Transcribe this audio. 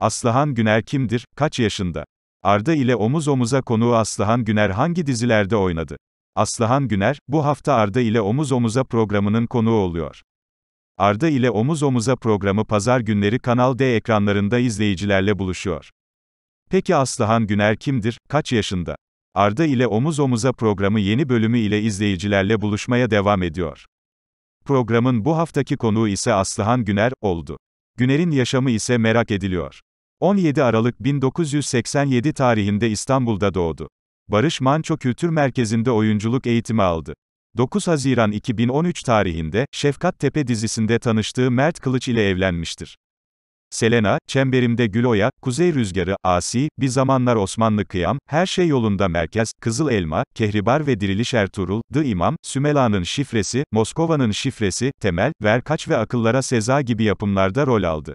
Aslıhan Güner kimdir, kaç yaşında? Arda ile omuz omuza konuğu Aslıhan Güner hangi dizilerde oynadı? Aslıhan Güner, bu hafta Arda ile omuz omuza programının konuğu oluyor. Arda ile omuz omuza programı pazar günleri Kanal D ekranlarında izleyicilerle buluşuyor. Peki Aslıhan Güner kimdir, kaç yaşında? Arda ile omuz omuza programı yeni bölümü ile izleyicilerle buluşmaya devam ediyor. Programın bu haftaki konuğu ise Aslıhan Güner, oldu. Güner'in yaşamı ise merak ediliyor. 17 Aralık 1987 tarihinde İstanbul'da doğdu. Barış Manço Kültür Merkezi'nde oyunculuk eğitimi aldı. 9 Haziran 2013 tarihinde Şefkat Tepe dizisinde tanıştığı Mert Kılıç ile evlenmiştir. Selena, Çemberimde Gül Oya, Kuzey Rüzgarı, Asi, Bir Zamanlar Osmanlı Kıyam, Her Şey Yolunda Merkez, Kızıl Elma, Kehribar ve Diriliş Ertuğrul, The İmam, Sümela'nın Şifresi, Moskova'nın Şifresi, Temel, Verkaç ve Akıllara Seza gibi yapımlarda rol aldı.